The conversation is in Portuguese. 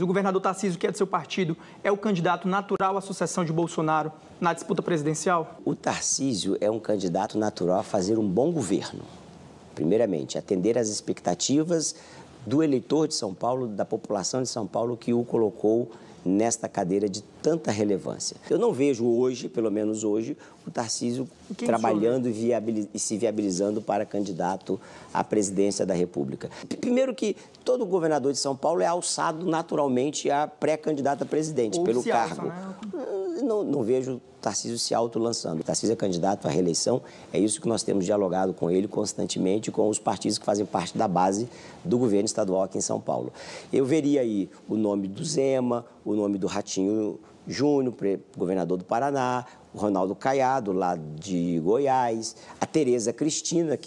O governador Tarcísio, que é do seu partido, é o candidato natural à sucessão de Bolsonaro na disputa presidencial? O Tarcísio é um candidato natural a fazer um bom governo. Primeiramente, atender às expectativas do eleitor de São Paulo, da população de São Paulo que o colocou nesta cadeira de tanta relevância. Eu não vejo hoje, pelo menos hoje, o Tarcísio Quem trabalhando e, viabiliz... e, se viabilizando para candidato à presidência da República. Primeiro que todo governador de São Paulo é alçado naturalmente a pré-candidato a presidente Ou pelo cargo. Alça, né? não, não vejo Tarcísio se autolançando. Tarcísio é candidato à reeleição, é isso que nós temos dialogado com ele constantemente, com os partidos que fazem parte da base do governo estadual aqui em São Paulo. Eu veria aí o nome do Zema, o nome do Ratinho Júnior, governador do Paraná, o Ronaldo Caiado, lá de Goiás, a Tereza Cristina, que